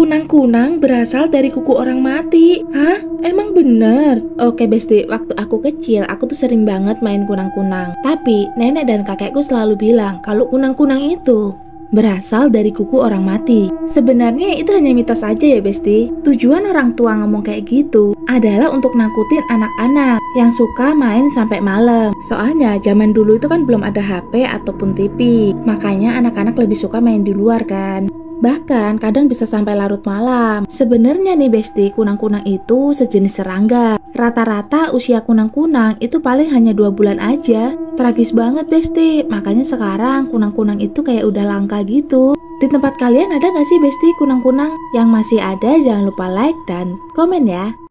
Kunang-kunang berasal dari kuku orang mati. Hah? Emang bener? Oke Besti, waktu aku kecil aku tuh sering banget main kunang-kunang. Tapi nenek dan kakekku selalu bilang kalau kunang-kunang itu berasal dari kuku orang mati. Sebenarnya itu hanya mitos aja ya Besti. Tujuan orang tua ngomong kayak gitu adalah untuk nakutin anak-anak yang suka main sampai malam. Soalnya zaman dulu itu kan belum ada HP ataupun TV. Makanya anak-anak lebih suka main di luar kan. Bahkan kadang bisa sampai larut malam. Sebenarnya nih Besti, kunang-kunang itu sejenis serangga. Rata-rata usia kunang-kunang itu paling hanya dua bulan aja. Tragis banget Besti, makanya sekarang kunang-kunang itu kayak udah langka gitu. Di tempat kalian ada gak sih Besti kunang-kunang? Yang masih ada jangan lupa like dan komen ya.